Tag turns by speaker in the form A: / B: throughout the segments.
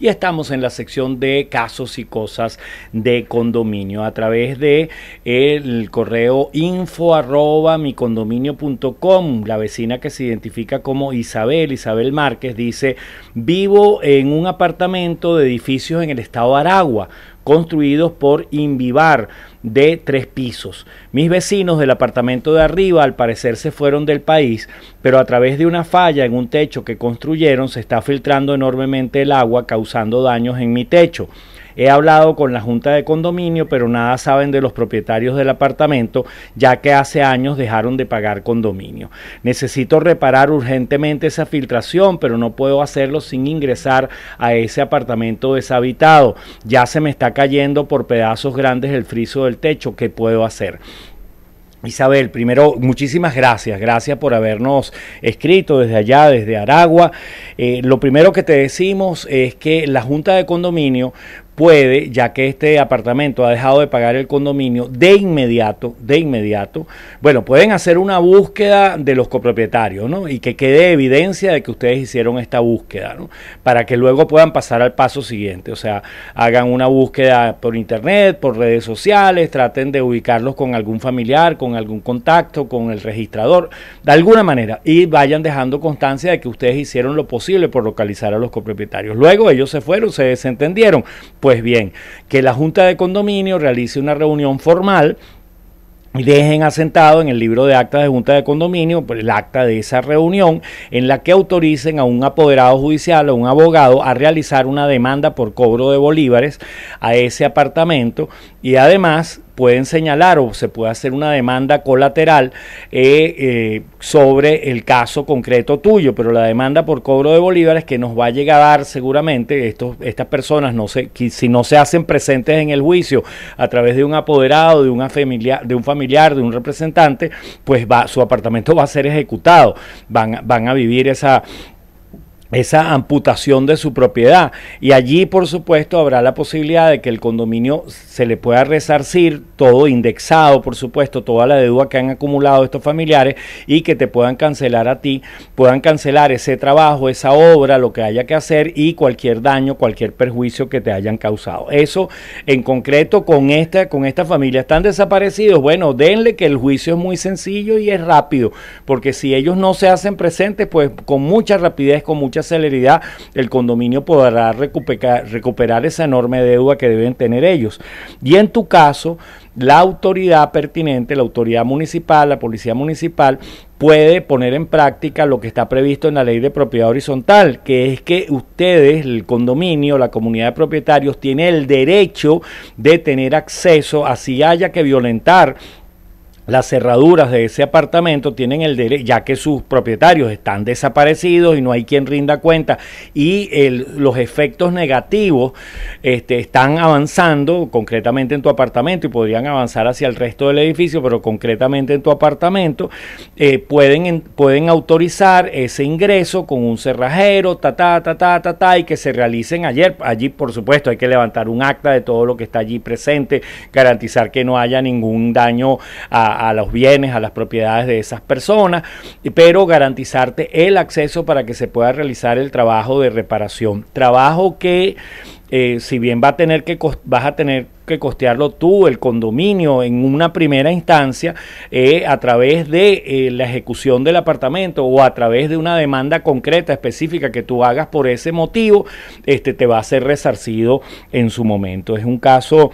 A: Y estamos en la sección de casos y cosas de condominio a través de el correo info arroba com La vecina que se identifica como Isabel, Isabel Márquez, dice, vivo en un apartamento de edificios en el estado de Aragua construidos por Invivar de tres pisos. Mis vecinos del apartamento de arriba al parecer se fueron del país, pero a través de una falla en un techo que construyeron se está filtrando enormemente el agua causando daños en mi techo. He hablado con la Junta de Condominio, pero nada saben de los propietarios del apartamento, ya que hace años dejaron de pagar condominio. Necesito reparar urgentemente esa filtración, pero no puedo hacerlo sin ingresar a ese apartamento deshabitado. Ya se me está cayendo por pedazos grandes el friso del techo. ¿Qué puedo hacer? Isabel, primero, muchísimas gracias, gracias por habernos escrito desde allá, desde Aragua. Eh, lo primero que te decimos es que la Junta de Condominio puede, ya que este apartamento ha dejado de pagar el condominio, de inmediato, de inmediato, bueno, pueden hacer una búsqueda de los copropietarios, ¿no? Y que quede evidencia de que ustedes hicieron esta búsqueda, ¿no? Para que luego puedan pasar al paso siguiente, o sea, hagan una búsqueda por internet, por redes sociales, traten de ubicarlos con algún familiar, con algún contacto, con el registrador, de alguna manera, y vayan dejando constancia de que ustedes hicieron lo posible por localizar a los copropietarios. Luego ellos se fueron, se desentendieron. Pues bien, que la Junta de Condominio realice una reunión formal y dejen asentado en el libro de actas de Junta de Condominio pues, el acta de esa reunión en la que autoricen a un apoderado judicial o un abogado a realizar una demanda por cobro de bolívares a ese apartamento y además pueden señalar o se puede hacer una demanda colateral eh, eh, sobre el caso concreto tuyo, pero la demanda por cobro de bolívares que nos va a llegar a dar seguramente estos, estas personas, no se, si no se hacen presentes en el juicio a través de un apoderado, de, una familia, de un familiar, de un representante, pues va, su apartamento va a ser ejecutado, van, van a vivir esa esa amputación de su propiedad. Y allí, por supuesto, habrá la posibilidad de que el condominio se le pueda resarcir, todo indexado, por supuesto, toda la deuda que han acumulado estos familiares y que te puedan cancelar a ti, puedan cancelar ese trabajo, esa obra, lo que haya que hacer y cualquier daño, cualquier perjuicio que te hayan causado. Eso, en concreto, con esta, con esta familia, están desaparecidos. Bueno, denle que el juicio es muy sencillo y es rápido, porque si ellos no se hacen presentes, pues con mucha rapidez, con mucha celeridad, el condominio podrá recuperar, recuperar esa enorme deuda que deben tener ellos. Y en tu caso, la autoridad pertinente, la autoridad municipal, la policía municipal, puede poner en práctica lo que está previsto en la ley de propiedad horizontal, que es que ustedes, el condominio, la comunidad de propietarios, tiene el derecho de tener acceso, así haya que violentar las cerraduras de ese apartamento tienen el derecho, ya que sus propietarios están desaparecidos y no hay quien rinda cuenta, y los efectos negativos este, están avanzando concretamente en tu apartamento y podrían avanzar hacia el resto del edificio, pero concretamente en tu apartamento, eh, pueden, pueden autorizar ese ingreso con un cerrajero, ta, ta, ta, ta, ta, ta, y que se realicen ayer. Allí, por supuesto, hay que levantar un acta de todo lo que está allí presente, garantizar que no haya ningún daño a a, los bienes, a las propiedades de esas personas, pero garantizarte el acceso para que se pueda realizar el trabajo de reparación. Trabajo que, eh, si bien va a tener que vas a tener que costearlo tú, el condominio, en una primera instancia, eh, a través de eh, la ejecución del apartamento o a través de una demanda concreta, específica que tú hagas por ese motivo, este, te va a ser resarcido en su momento. Es un caso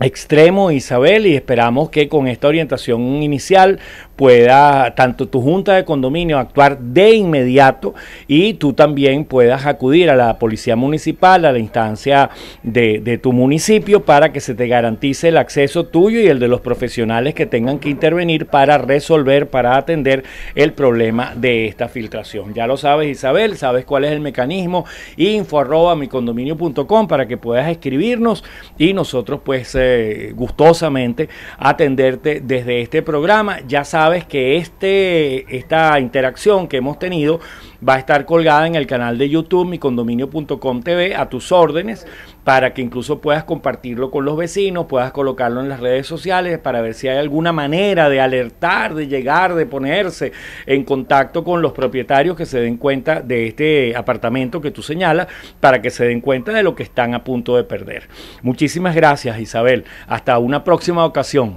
A: extremo, Isabel, y esperamos que con esta orientación inicial pueda tanto tu junta de condominio actuar de inmediato y tú también puedas acudir a la policía municipal, a la instancia de, tu municipio para que se te garantice el acceso tuyo y el de los profesionales que tengan que intervenir para resolver, para atender el problema de esta filtración. Ya lo sabes Isabel, sabes cuál es el mecanismo, info arroba com para que puedas escribirnos y nosotros pues... Eh, gustosamente atenderte desde este programa. Ya sabes que este, esta interacción que hemos tenido va a estar colgada en el canal de YouTube, micondominio.com TV, a tus órdenes, para que incluso puedas compartirlo con los vecinos, puedas colocarlo en las redes sociales para ver si hay alguna manera de alertar, de llegar, de ponerse en contacto con los propietarios que se den cuenta de este apartamento que tú señalas, para que se den cuenta de lo que están a punto de perder. Muchísimas gracias, Isabel. Hasta una próxima ocasión.